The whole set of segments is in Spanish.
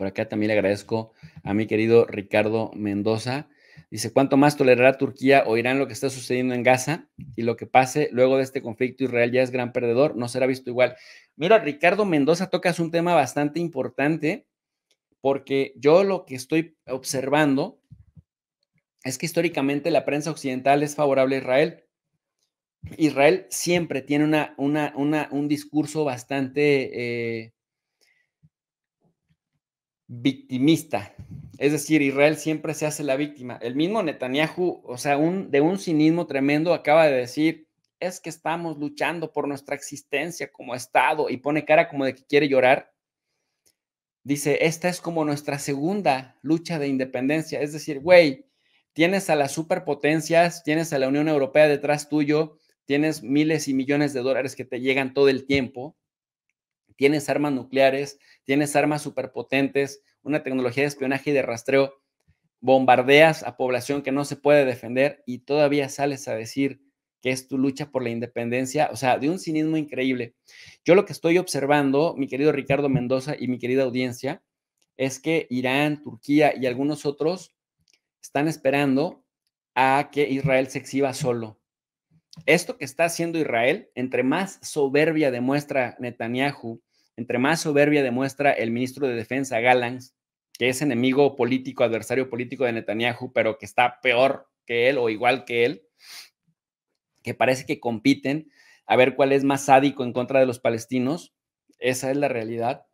Por acá también le agradezco a mi querido Ricardo Mendoza. Dice, ¿cuánto más tolerará Turquía o Irán lo que está sucediendo en Gaza? Y lo que pase luego de este conflicto, Israel ya es gran perdedor, no será visto igual. Mira, Ricardo Mendoza tocas un tema bastante importante, porque yo lo que estoy observando es que históricamente la prensa occidental es favorable a Israel. Israel siempre tiene una, un discurso bastante eh, victimista. Es decir, Israel siempre se hace la víctima. El mismo Netanyahu, o sea, un, de un cinismo tremendo, acaba de decir, es que estamos luchando por nuestra existencia como Estado y pone cara como de que quiere llorar. Dice, esta es como nuestra segunda lucha de independencia. Es decir, güey, tienes a las superpotencias, tienes a la Unión Europea detrás tuyo, tienes miles y millones de dólares que te llegan todo el tiempo tienes armas nucleares, tienes armas superpotentes, una tecnología de espionaje y de rastreo, bombardeas a población que no se puede defender y todavía sales a decir que es tu lucha por la independencia, o sea, de un cinismo increíble. Yo lo que estoy observando, mi querido Ricardo Mendoza y mi querida audiencia, es que Irán, Turquía y algunos otros están esperando a que Israel se exhiba solo. Esto que está haciendo Israel, entre más soberbia demuestra Netanyahu entre más soberbia demuestra el ministro de Defensa, Galans, que es enemigo político, adversario político de Netanyahu, pero que está peor que él o igual que él, que parece que compiten a ver cuál es más sádico en contra de los palestinos. Esa es la realidad.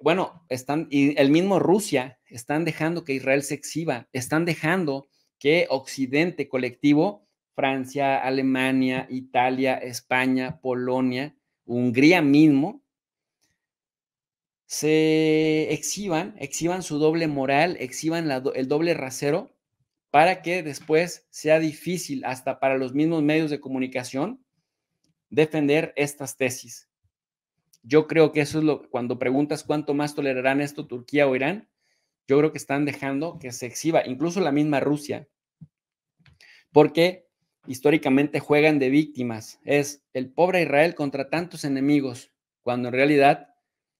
Bueno, están, y el mismo Rusia, están dejando que Israel se exhiba, están dejando que Occidente colectivo, Francia, Alemania, Italia, España, Polonia, Hungría mismo, se exhiban, exhiban su doble moral, exhiban el doble rasero, para que después sea difícil hasta para los mismos medios de comunicación defender estas tesis. Yo creo que eso es lo, cuando preguntas cuánto más tolerarán esto Turquía o Irán, yo creo que están dejando que se exhiba, incluso la misma Rusia, porque históricamente juegan de víctimas. Es el pobre Israel contra tantos enemigos, cuando en realidad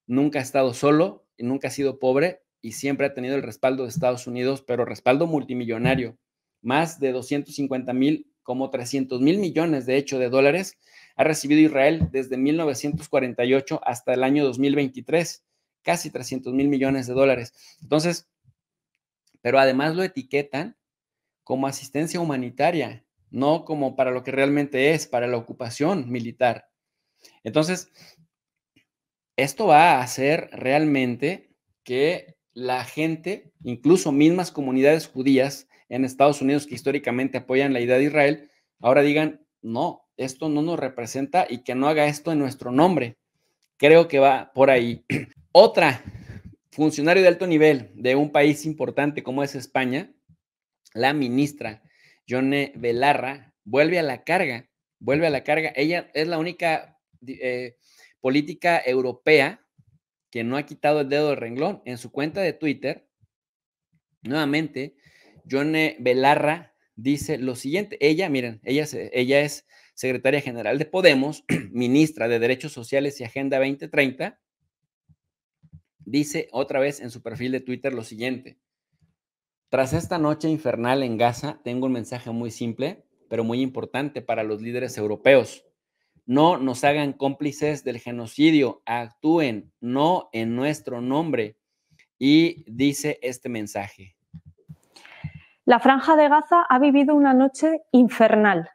nunca ha estado solo, y nunca ha sido pobre y siempre ha tenido el respaldo de Estados Unidos, pero respaldo multimillonario, más de 250 mil, como 300 mil millones de hecho de dólares, ha recibido Israel desde 1948 hasta el año 2023, casi 300 mil millones de dólares. Entonces, pero además lo etiquetan como asistencia humanitaria, no como para lo que realmente es, para la ocupación militar. Entonces, esto va a hacer realmente que la gente, incluso mismas comunidades judías en Estados Unidos que históricamente apoyan la idea de Israel, ahora digan, no, esto no nos representa y que no haga esto en nuestro nombre. Creo que va por ahí. Otra funcionario de alto nivel de un país importante como es España, la ministra Yone Velarra, vuelve a la carga, vuelve a la carga. Ella es la única eh, política europea que no ha quitado el dedo del renglón. En su cuenta de Twitter, nuevamente, John Belarra dice lo siguiente. Ella, miren, ella, ella es secretaria general de Podemos, ministra de Derechos Sociales y Agenda 2030, dice otra vez en su perfil de Twitter lo siguiente. Tras esta noche infernal en Gaza, tengo un mensaje muy simple, pero muy importante para los líderes europeos. No nos hagan cómplices del genocidio, actúen, no en nuestro nombre. Y dice este mensaje. La franja de Gaza ha vivido una noche infernal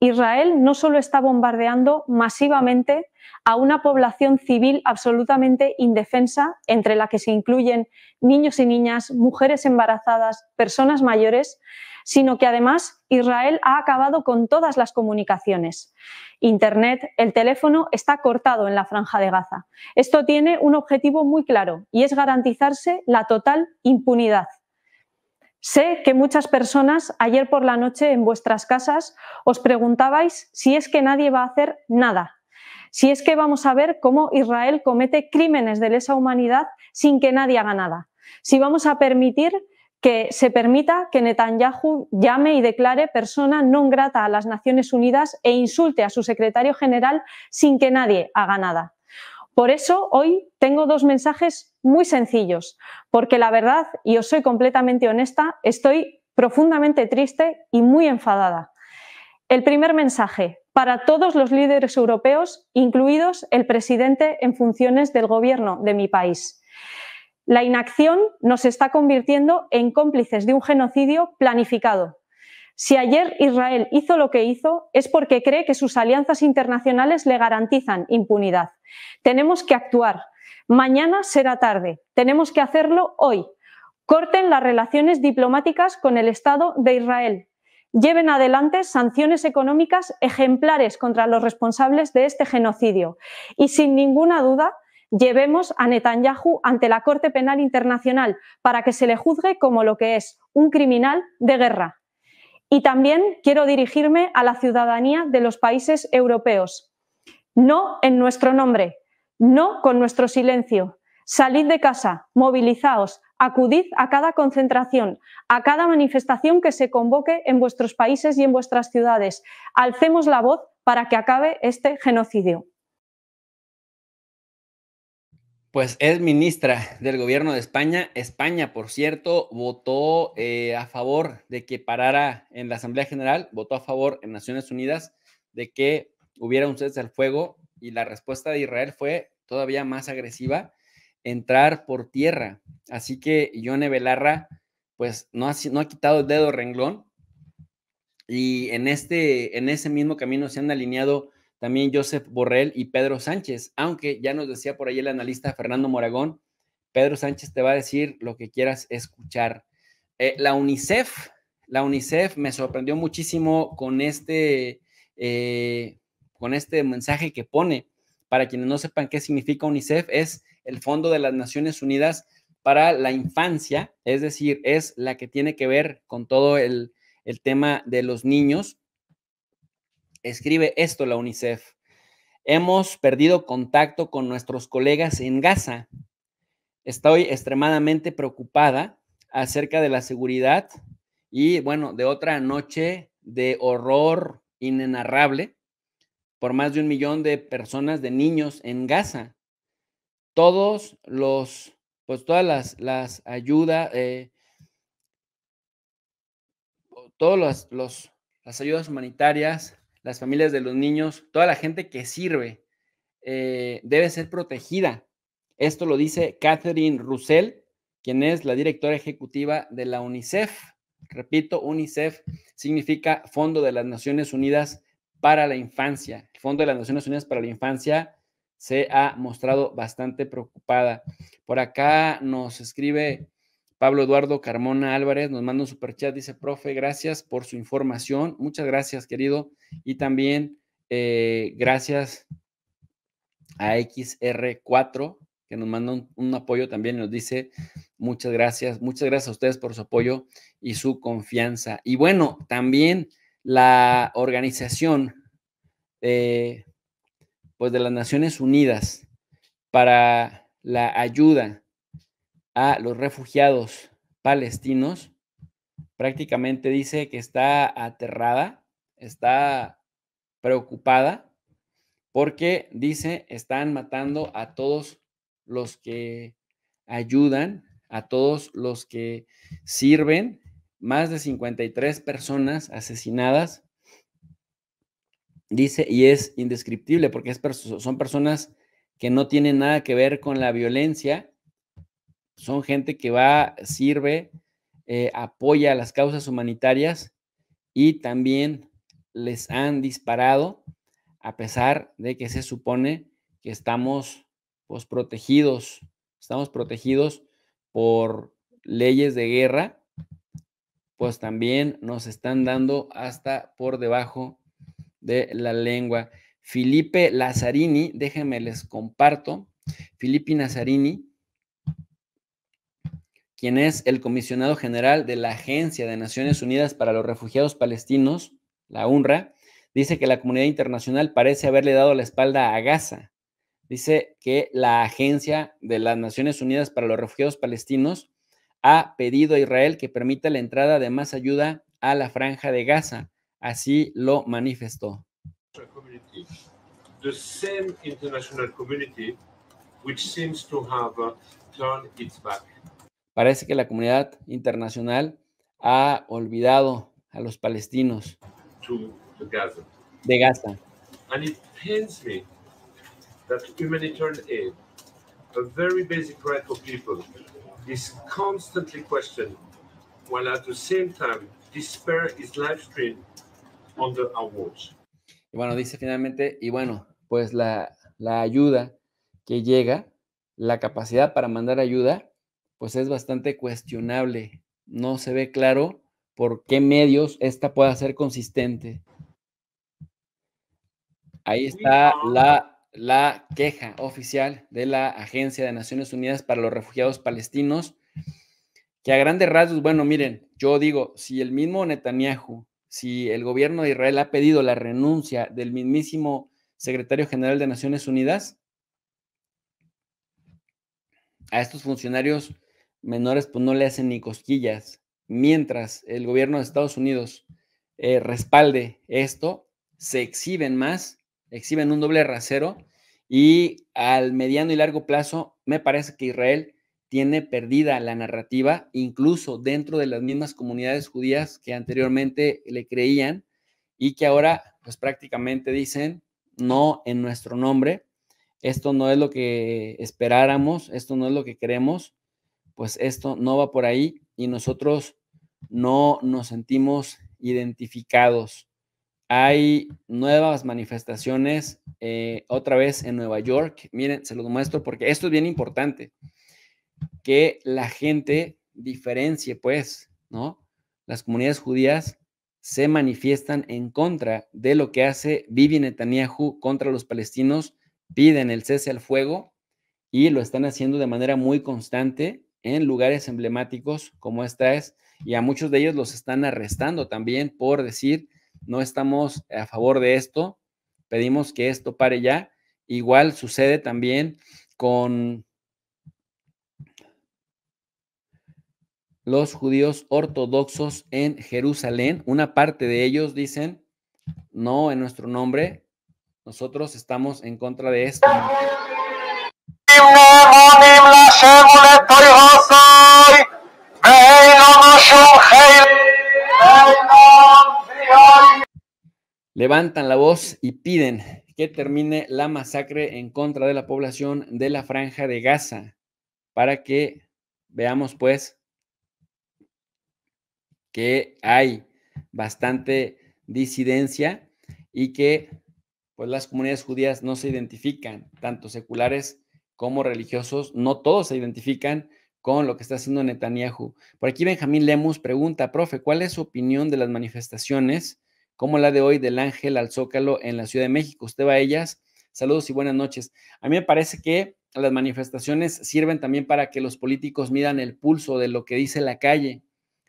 Israel no solo está bombardeando masivamente a una población civil absolutamente indefensa, entre la que se incluyen niños y niñas, mujeres embarazadas, personas mayores, sino que además Israel ha acabado con todas las comunicaciones. Internet, el teléfono está cortado en la franja de Gaza. Esto tiene un objetivo muy claro y es garantizarse la total impunidad Sé que muchas personas ayer por la noche en vuestras casas os preguntabais si es que nadie va a hacer nada, si es que vamos a ver cómo Israel comete crímenes de lesa humanidad sin que nadie haga nada, si vamos a permitir que se permita que Netanyahu llame y declare persona non grata a las Naciones Unidas e insulte a su secretario general sin que nadie haga nada. Por eso hoy tengo dos mensajes muy sencillos, porque la verdad, y os soy completamente honesta, estoy profundamente triste y muy enfadada. El primer mensaje, para todos los líderes europeos, incluidos el presidente en funciones del gobierno de mi país. La inacción nos está convirtiendo en cómplices de un genocidio planificado, si ayer Israel hizo lo que hizo, es porque cree que sus alianzas internacionales le garantizan impunidad. Tenemos que actuar. Mañana será tarde. Tenemos que hacerlo hoy. Corten las relaciones diplomáticas con el Estado de Israel. Lleven adelante sanciones económicas ejemplares contra los responsables de este genocidio. Y sin ninguna duda, llevemos a Netanyahu ante la Corte Penal Internacional para que se le juzgue como lo que es un criminal de guerra. Y también quiero dirigirme a la ciudadanía de los países europeos. No en nuestro nombre, no con nuestro silencio. Salid de casa, movilizaos, acudid a cada concentración, a cada manifestación que se convoque en vuestros países y en vuestras ciudades. Alcemos la voz para que acabe este genocidio pues es ministra del gobierno de España. España, por cierto, votó eh, a favor de que parara en la Asamblea General, votó a favor en Naciones Unidas de que hubiera un cese al fuego y la respuesta de Israel fue todavía más agresiva, entrar por tierra. Así que Yone Belarra, pues no ha, no ha quitado el dedo renglón y en, este, en ese mismo camino se han alineado también Joseph Borrell y Pedro Sánchez, aunque ya nos decía por ahí el analista Fernando Moragón, Pedro Sánchez te va a decir lo que quieras escuchar. Eh, la UNICEF, la UNICEF me sorprendió muchísimo con este, eh, con este mensaje que pone. Para quienes no sepan qué significa UNICEF, es el Fondo de las Naciones Unidas para la Infancia, es decir, es la que tiene que ver con todo el, el tema de los niños Escribe esto la UNICEF. Hemos perdido contacto con nuestros colegas en Gaza. Estoy extremadamente preocupada acerca de la seguridad y, bueno, de otra noche de horror inenarrable por más de un millón de personas, de niños en Gaza. Todos los, pues todas las, las ayudas, eh, todas las ayudas humanitarias, las familias de los niños, toda la gente que sirve, eh, debe ser protegida. Esto lo dice Catherine Russell, quien es la directora ejecutiva de la UNICEF. Repito, UNICEF significa Fondo de las Naciones Unidas para la Infancia. El Fondo de las Naciones Unidas para la Infancia se ha mostrado bastante preocupada. Por acá nos escribe Pablo Eduardo Carmona Álvarez nos manda un superchat, dice, profe, gracias por su información. Muchas gracias, querido. Y también eh, gracias a XR4, que nos manda un, apoyo también nos dice, muchas gracias, muchas gracias a ustedes por su apoyo y su confianza. Y bueno, también la organización eh, pues de las Naciones Unidas para la ayuda a los refugiados palestinos, prácticamente dice que está aterrada, está preocupada, porque dice, están matando a todos los que ayudan, a todos los que sirven, más de 53 personas asesinadas, dice, y es indescriptible porque son personas que no tienen nada que ver con la violencia, son gente que va, sirve, eh, apoya las causas humanitarias y también les han disparado a pesar de que se supone que estamos pues, protegidos, estamos protegidos por leyes de guerra, pues también nos están dando hasta por debajo de la lengua. Felipe Lazzarini, déjenme les comparto, Felipe Lazzarini quien es el comisionado general de la Agencia de Naciones Unidas para los Refugiados Palestinos, la UNRWA, dice que la comunidad internacional parece haberle dado la espalda a Gaza. Dice que la Agencia de las Naciones Unidas para los Refugiados Palestinos ha pedido a Israel que permita la entrada de más ayuda a la franja de Gaza. Así lo manifestó. The international community which seems to have uh, turned Parece que la comunidad internacional ha olvidado a los palestinos to, to Gaza. de Gaza. And it pains me that humanitarian aid, a very basic right for people, is constantly questioned, while at the same time despair is live streamed under our watch. Y bueno, dice finalmente, y bueno, pues la, la ayuda que llega, la capacidad para mandar ayuda pues es bastante cuestionable. No se ve claro por qué medios esta pueda ser consistente. Ahí está la, la queja oficial de la Agencia de Naciones Unidas para los Refugiados Palestinos, que a grandes rasgos, bueno, miren, yo digo, si el mismo Netanyahu, si el gobierno de Israel ha pedido la renuncia del mismísimo secretario general de Naciones Unidas, a estos funcionarios menores pues no le hacen ni cosquillas. Mientras el gobierno de Estados Unidos eh, respalde esto, se exhiben más, exhiben un doble rasero y al mediano y largo plazo me parece que Israel tiene perdida la narrativa, incluso dentro de las mismas comunidades judías que anteriormente le creían y que ahora pues prácticamente dicen no en nuestro nombre, esto no es lo que esperáramos, esto no es lo que queremos pues esto no va por ahí y nosotros no nos sentimos identificados. Hay nuevas manifestaciones eh, otra vez en Nueva York. Miren, se los muestro porque esto es bien importante, que la gente diferencie, pues, ¿no? Las comunidades judías se manifiestan en contra de lo que hace Bibi Netanyahu contra los palestinos, piden el cese al fuego y lo están haciendo de manera muy constante en lugares emblemáticos como esta es, y a muchos de ellos los están arrestando también por decir, no estamos a favor de esto, pedimos que esto pare ya. Igual sucede también con los judíos ortodoxos en Jerusalén. Una parte de ellos dicen, no en nuestro nombre, nosotros estamos en contra de esto. Levantan la voz y piden que termine la masacre en contra de la población de la franja de Gaza para que veamos pues que hay bastante disidencia y que pues las comunidades judías no se identifican, tanto seculares como religiosos, no todos se identifican con lo que está haciendo Netanyahu. Por aquí Benjamín Lemus pregunta, profe, ¿cuál es su opinión de las manifestaciones como la de hoy del Ángel al Zócalo en la Ciudad de México? ¿Usted va a ellas? Saludos y buenas noches. A mí me parece que las manifestaciones sirven también para que los políticos midan el pulso de lo que dice la calle.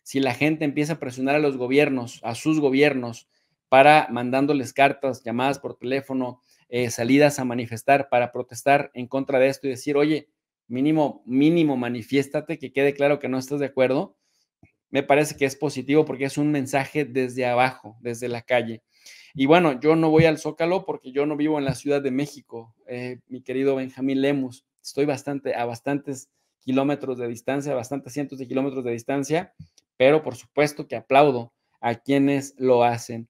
Si la gente empieza a presionar a los gobiernos, a sus gobiernos, para mandándoles cartas, llamadas por teléfono, eh, salidas a manifestar para protestar en contra de esto y decir, oye, mínimo, mínimo, manifiéstate, que quede claro que no estás de acuerdo, me parece que es positivo porque es un mensaje desde abajo, desde la calle. Y bueno, yo no voy al Zócalo porque yo no vivo en la Ciudad de México, eh, mi querido Benjamín Lemus. Estoy bastante, a bastantes kilómetros de distancia, a bastantes cientos de kilómetros de distancia, pero por supuesto que aplaudo a quienes lo hacen.